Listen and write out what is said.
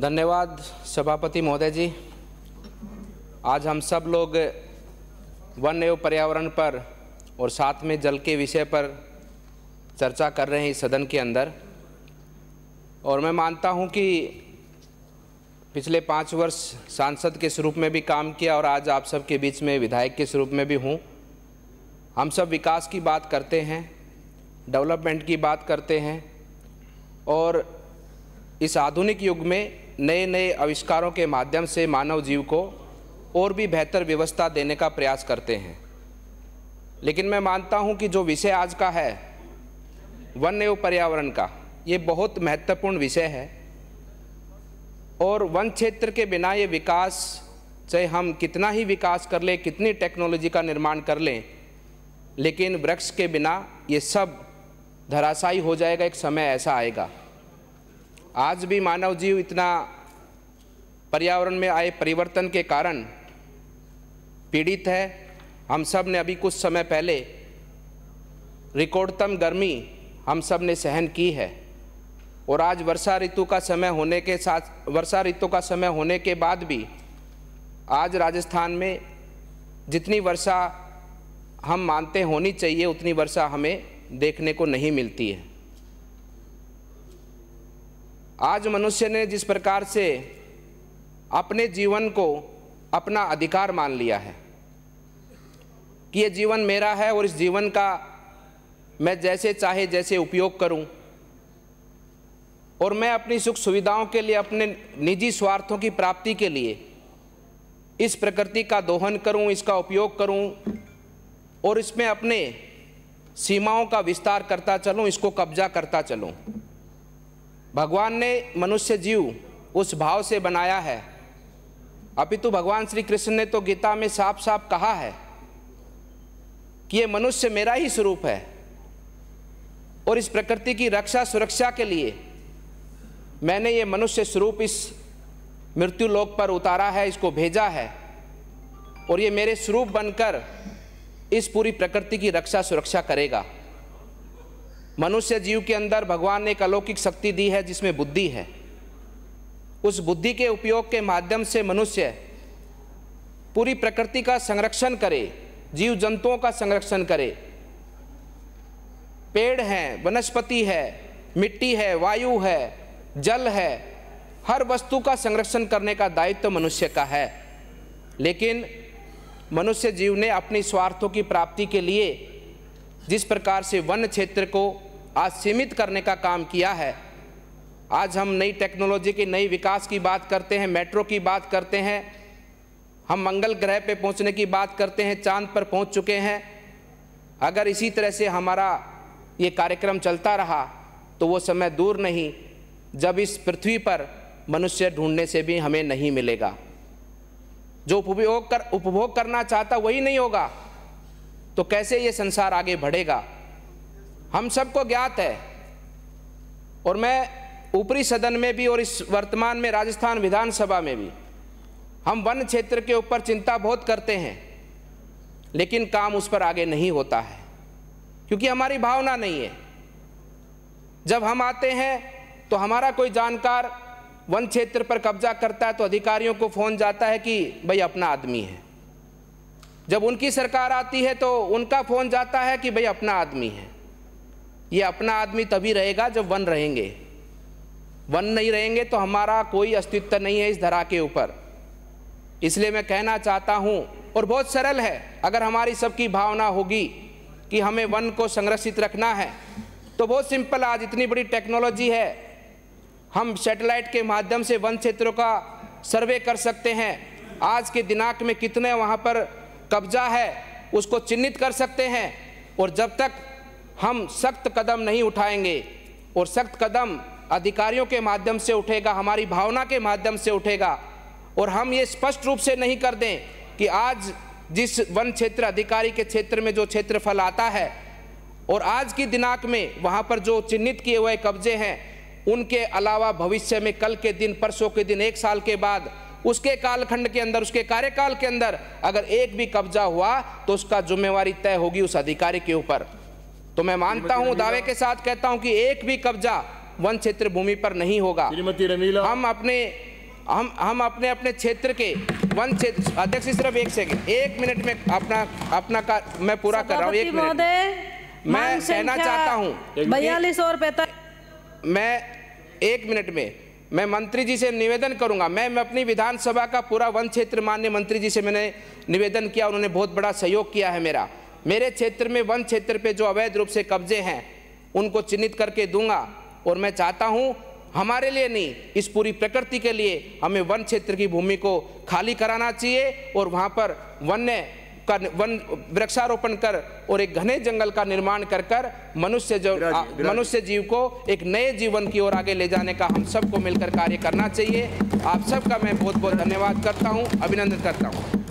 धन्यवाद सभापति महोदय जी आज हम सब लोग वन एवं पर्यावरण पर और साथ में जल के विषय पर चर्चा कर रहे हैं इस सदन के अंदर और मैं मानता हूं कि पिछले पाँच वर्ष सांसद के स्वरूप में भी काम किया और आज आप सबके बीच में विधायक के स्वरूप में भी हूँ हम सब विकास की बात करते हैं डेवलपमेंट की बात करते हैं और इस आधुनिक युग में नए नए आविष्कारों के माध्यम से मानव जीव को और भी बेहतर व्यवस्था देने का प्रयास करते हैं लेकिन मैं मानता हूं कि जो विषय आज का है वन एवं पर्यावरण का ये बहुत महत्वपूर्ण विषय है और वन क्षेत्र के बिना ये विकास चाहे हम कितना ही विकास कर लें कितनी टेक्नोलॉजी का निर्माण कर लें लेकिन वृक्ष के बिना ये सब धराशायी हो जाएगा एक समय ऐसा आएगा आज भी मानव जीव इतना पर्यावरण में आए परिवर्तन के कारण पीड़ित है हम सब ने अभी कुछ समय पहले रिकॉर्डतम गर्मी हम सब ने सहन की है और आज वर्षा ऋतु का समय होने के साथ वर्षा ऋतु का समय होने के बाद भी आज राजस्थान में जितनी वर्षा हम मानते होनी चाहिए उतनी वर्षा हमें देखने को नहीं मिलती है आज मनुष्य ने जिस प्रकार से अपने जीवन को अपना अधिकार मान लिया है कि ये जीवन मेरा है और इस जीवन का मैं जैसे चाहे जैसे उपयोग करूं और मैं अपनी सुख सुविधाओं के लिए अपने निजी स्वार्थों की प्राप्ति के लिए इस प्रकृति का दोहन करूं इसका उपयोग करूं और इसमें अपने सीमाओं का विस्तार करता चलूं इसको कब्जा करता चलूं भगवान ने मनुष्य जीव उस भाव से बनाया है अपितु भगवान श्री कृष्ण ने तो गीता में साफ साफ कहा है कि ये मनुष्य मेरा ही स्वरूप है और इस प्रकृति की रक्षा सुरक्षा के लिए मैंने ये मनुष्य स्वरूप इस मृत्यु लोक पर उतारा है इसको भेजा है और ये मेरे स्वरूप बनकर इस पूरी प्रकृति की रक्षा सुरक्षा करेगा मनुष्य जीव के अंदर भगवान ने एक अलौकिक शक्ति दी है जिसमें बुद्धि है उस बुद्धि के उपयोग के माध्यम से मनुष्य पूरी प्रकृति का संरक्षण करे जीव जंतुओं का संरक्षण करे पेड़ हैं वनस्पति है मिट्टी है वायु है जल है हर वस्तु का संरक्षण करने का दायित्व तो मनुष्य का है लेकिन मनुष्य जीव ने अपनी स्वार्थों की प्राप्ति के लिए जिस प्रकार से वन क्षेत्र को आज सीमित करने का काम किया है आज हम नई टेक्नोलॉजी के नई विकास की बात करते हैं मेट्रो की बात करते हैं हम मंगल ग्रह पे पहुंचने की बात करते हैं चांद पर पहुंच चुके हैं अगर इसी तरह से हमारा ये कार्यक्रम चलता रहा तो वो समय दूर नहीं जब इस पृथ्वी पर मनुष्य ढूंढने से भी हमें नहीं मिलेगा जो उपभोग कर उपभोग करना चाहता वही नहीं होगा तो कैसे ये संसार आगे बढ़ेगा हम सबको ज्ञात है और मैं ऊपरी सदन में भी और इस वर्तमान में राजस्थान विधानसभा में भी हम वन क्षेत्र के ऊपर चिंता बहुत करते हैं लेकिन काम उस पर आगे नहीं होता है क्योंकि हमारी भावना नहीं है जब हम आते हैं तो हमारा कोई जानकार वन क्षेत्र पर कब्जा करता है तो अधिकारियों को फोन जाता है कि भाई अपना आदमी है जब उनकी सरकार आती है तो उनका फोन जाता है कि भाई अपना आदमी है ये अपना आदमी तभी रहेगा जब वन रहेंगे वन नहीं रहेंगे तो हमारा कोई अस्तित्व नहीं है इस धरा के ऊपर इसलिए मैं कहना चाहता हूँ और बहुत सरल है अगर हमारी सबकी भावना होगी कि हमें वन को संरक्षित रखना है तो बहुत सिंपल आज इतनी बड़ी टेक्नोलॉजी है हम सैटेलाइट के माध्यम से वन क्षेत्रों का सर्वे कर सकते हैं आज के दिनांक में कितने वहाँ पर कब्जा है उसको चिन्हित कर सकते हैं और जब तक हम सख्त कदम नहीं उठाएंगे और सख्त कदम अधिकारियों के माध्यम से उठेगा हमारी भावना के माध्यम से उठेगा और हम ये स्पष्ट रूप से नहीं कर दें कि आज जिस वन क्षेत्र अधिकारी के क्षेत्र में जो क्षेत्रफल आता है और आज की दिनांक में वहाँ पर जो चिन्हित किए हुए कब्जे हैं उनके अलावा भविष्य में कल के दिन परसों के दिन एक साल के बाद उसके कालखंड के अंदर उसके कार्यकाल के अंदर अगर एक भी कब्जा हुआ तो उसका जिम्मेवारी तय होगी उस अधिकारी के ऊपर तो मैं मानता हूं दावे के साथ कहता हूं कि एक भी कब्जा वन क्षेत्र भूमि पर नहीं होगा श्रीमती रमीला हम अपने हम हम अपने अपने क्षेत्र के वन क्षेत्र अध्यक्ष सिर्फ एक सेकंड एक मिनट में अपना अपना का मैं पूरा कर रहा हूँ एक मिनट मैं कहना चाहता हूँ बयालीस और पैंतालीस मैं एक मिनट में मैं मंत्री जी से निवेदन करूंगा मैं, मैं अपनी विधानसभा का पूरा वन क्षेत्र मान्य मंत्री जी से मैंने निवेदन किया उन्होंने बहुत बड़ा सहयोग किया है मेरा मेरे क्षेत्र में वन क्षेत्र पे जो अवैध रूप से कब्जे हैं उनको चिन्हित करके दूंगा और मैं चाहता हूं हमारे लिए नहीं इस पूरी प्रकृति के लिए हमें वन क्षेत्र की भूमि को खाली कराना चाहिए और वहाँ पर वन्य का वन वृक्षारोपण कर और एक घने जंगल का निर्माण कर कर मनुष्य जो मनुष्य जीव को एक नए जीवन की ओर आगे ले जाने का हम सबको मिलकर कार्य करना चाहिए आप सबका मैं बहुत बहुत धन्यवाद करता हूँ अभिनंदन करता हूँ